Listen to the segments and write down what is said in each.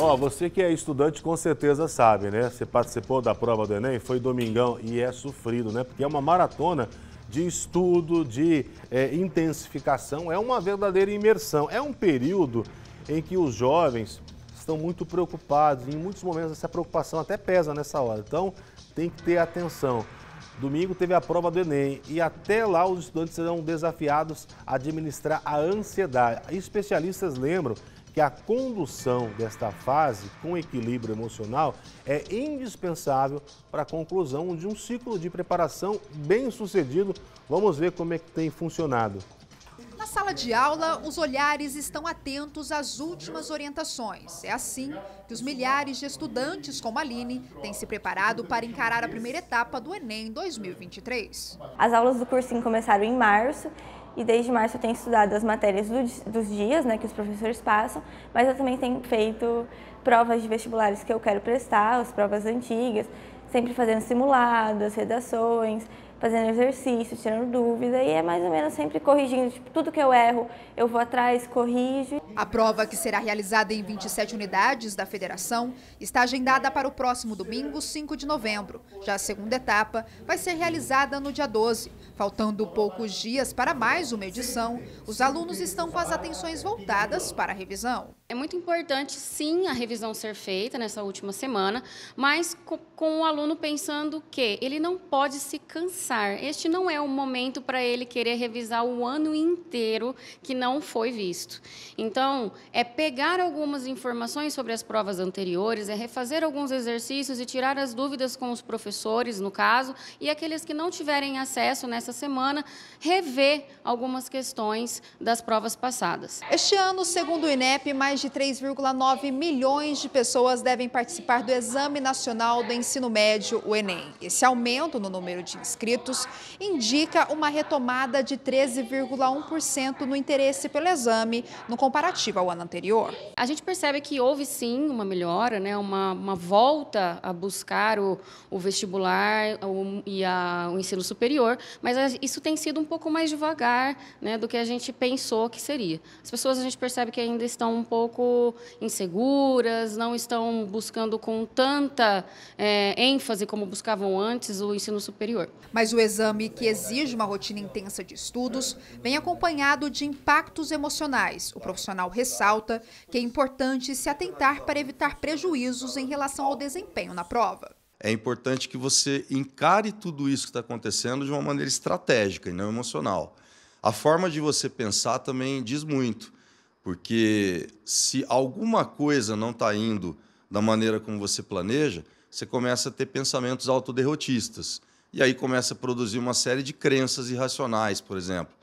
Ó, oh, você que é estudante com certeza sabe, né? Você participou da prova do Enem, foi domingão e é sofrido, né? Porque é uma maratona de estudo, de é, intensificação, é uma verdadeira imersão. É um período em que os jovens estão muito preocupados. Em muitos momentos essa preocupação até pesa nessa hora. Então tem que ter atenção. Domingo teve a prova do Enem e até lá os estudantes serão desafiados a administrar a ansiedade. Especialistas lembram que a condução desta fase com equilíbrio emocional é indispensável para a conclusão de um ciclo de preparação bem sucedido. Vamos ver como é que tem funcionado. Na sala de aula, os olhares estão atentos às últimas orientações. É assim que os milhares de estudantes como a Aline têm se preparado para encarar a primeira etapa do Enem 2023. As aulas do cursinho começaram em março e desde março eu tenho estudado as matérias do, dos dias né, que os professores passam, mas eu também tenho feito provas de vestibulares que eu quero prestar, as provas antigas, sempre fazendo simulados, redações, fazendo exercício, tirando dúvida e é mais ou menos sempre corrigindo, tipo, tudo que eu erro eu vou atrás, corrijo a prova, que será realizada em 27 unidades da federação, está agendada para o próximo domingo, 5 de novembro. Já a segunda etapa vai ser realizada no dia 12. Faltando poucos dias para mais uma edição, os alunos estão com as atenções voltadas para a revisão. É muito importante, sim, a revisão ser feita nessa última semana, mas com o aluno pensando que ele não pode se cansar. Este não é o momento para ele querer revisar o ano inteiro que não foi visto. Então, é pegar algumas informações sobre as provas anteriores, é refazer alguns exercícios e tirar as dúvidas com os professores, no caso, e aqueles que não tiverem acesso nessa semana, rever algumas questões das provas passadas. Este ano, segundo o INEP, mais mais de 3,9 milhões de pessoas devem participar do Exame Nacional do Ensino Médio, o Enem. Esse aumento no número de inscritos indica uma retomada de 13,1% no interesse pelo exame, no comparativo ao ano anterior. A gente percebe que houve sim uma melhora, né? uma, uma volta a buscar o, o vestibular o, e a, o ensino superior, mas isso tem sido um pouco mais devagar né, do que a gente pensou que seria. As pessoas a gente percebe que ainda estão um pouco pouco inseguras, não estão buscando com tanta é, ênfase como buscavam antes o ensino superior. Mas o exame que exige uma rotina intensa de estudos vem acompanhado de impactos emocionais. O profissional ressalta que é importante se atentar para evitar prejuízos em relação ao desempenho na prova. É importante que você encare tudo isso que está acontecendo de uma maneira estratégica e não emocional. A forma de você pensar também diz muito. Porque se alguma coisa não está indo da maneira como você planeja, você começa a ter pensamentos autoderrotistas. E aí começa a produzir uma série de crenças irracionais, por exemplo.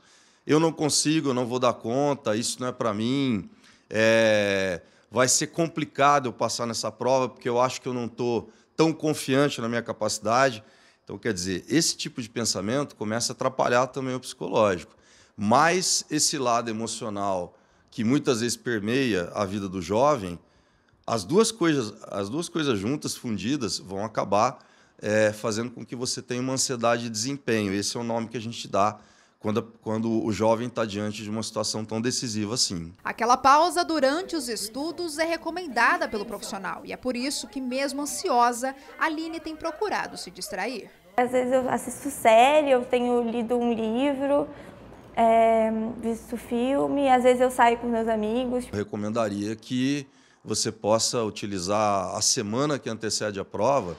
Eu não consigo, eu não vou dar conta, isso não é para mim. É... Vai ser complicado eu passar nessa prova porque eu acho que eu não estou tão confiante na minha capacidade. Então, quer dizer, esse tipo de pensamento começa a atrapalhar também o psicológico. Mas esse lado emocional que muitas vezes permeia a vida do jovem, as duas coisas, as duas coisas juntas, fundidas, vão acabar é, fazendo com que você tenha uma ansiedade de desempenho. Esse é o nome que a gente dá quando, quando o jovem está diante de uma situação tão decisiva assim. Aquela pausa durante os estudos é recomendada pelo profissional e é por isso que, mesmo ansiosa, a Aline tem procurado se distrair. Às vezes eu assisto série, eu tenho lido um livro, é, visto filme, às vezes eu saio com meus amigos. Eu recomendaria que você possa utilizar a semana que antecede a prova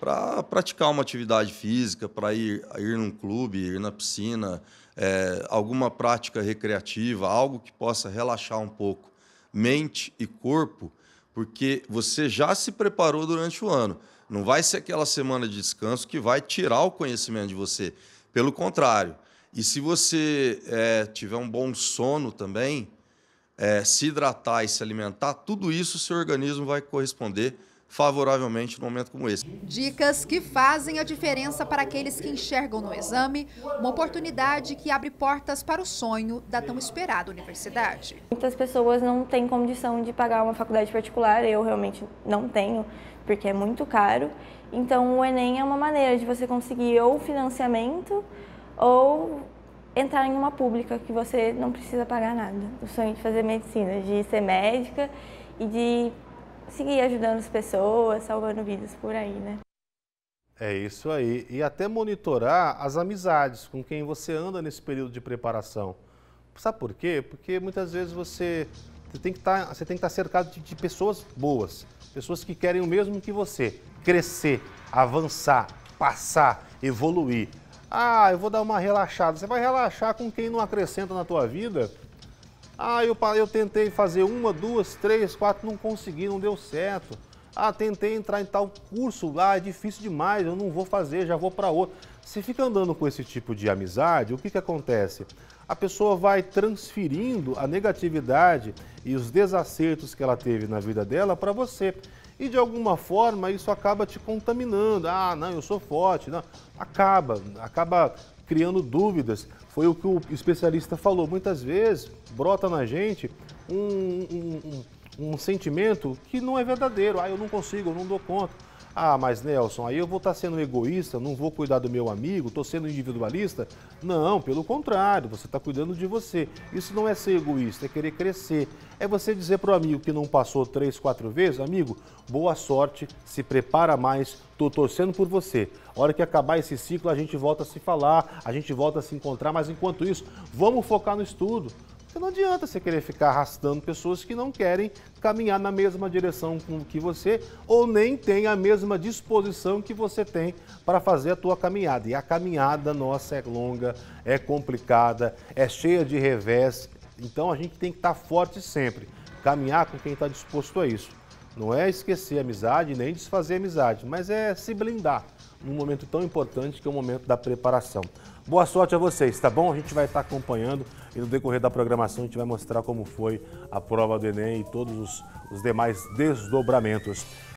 para praticar uma atividade física, para ir, ir num clube, ir na piscina, é, alguma prática recreativa, algo que possa relaxar um pouco mente e corpo, porque você já se preparou durante o ano. Não vai ser aquela semana de descanso que vai tirar o conhecimento de você. Pelo contrário, e se você é, tiver um bom sono também, é, se hidratar e se alimentar, tudo isso o seu organismo vai corresponder favoravelmente num momento como esse. Dicas que fazem a diferença para aqueles que enxergam no exame uma oportunidade que abre portas para o sonho da tão esperada universidade. Muitas pessoas não têm condição de pagar uma faculdade particular, eu realmente não tenho, porque é muito caro. Então o Enem é uma maneira de você conseguir ou financiamento ou entrar em uma pública que você não precisa pagar nada. O sonho de fazer medicina, de ser médica e de seguir ajudando as pessoas, salvando vidas por aí, né? É isso aí. E até monitorar as amizades com quem você anda nesse período de preparação. Sabe por quê? Porque muitas vezes você, tá, você tem que estar tá cercado de, de pessoas boas, pessoas que querem o mesmo que você, crescer, avançar, passar, evoluir. Ah, eu vou dar uma relaxada. Você vai relaxar com quem não acrescenta na tua vida? Ah, eu, eu tentei fazer uma, duas, três, quatro, não consegui, não deu certo. Ah, tentei entrar em tal curso lá, é difícil demais, eu não vou fazer, já vou para outro. Você fica andando com esse tipo de amizade, o que, que acontece? a pessoa vai transferindo a negatividade e os desacertos que ela teve na vida dela para você. E de alguma forma isso acaba te contaminando. Ah, não, eu sou forte. Não. Acaba, acaba criando dúvidas. Foi o que o especialista falou. Muitas vezes brota na gente um, um, um, um sentimento que não é verdadeiro. Ah, eu não consigo, eu não dou conta. Ah, mas Nelson, aí eu vou estar tá sendo egoísta, não vou cuidar do meu amigo, estou sendo individualista? Não, pelo contrário, você está cuidando de você. Isso não é ser egoísta, é querer crescer. É você dizer para o amigo que não passou três, quatro vezes, amigo, boa sorte, se prepara mais, estou torcendo por você. A hora que acabar esse ciclo, a gente volta a se falar, a gente volta a se encontrar, mas enquanto isso, vamos focar no estudo. Você então não adianta você querer ficar arrastando pessoas que não querem caminhar na mesma direção que você ou nem tem a mesma disposição que você tem para fazer a tua caminhada. E a caminhada nossa é longa, é complicada, é cheia de revés. Então a gente tem que estar tá forte sempre, caminhar com quem está disposto a isso. Não é esquecer amizade nem desfazer amizade, mas é se blindar num momento tão importante que é o momento da preparação. Boa sorte a vocês, tá bom? A gente vai estar acompanhando e no decorrer da programação a gente vai mostrar como foi a prova do Enem e todos os, os demais desdobramentos.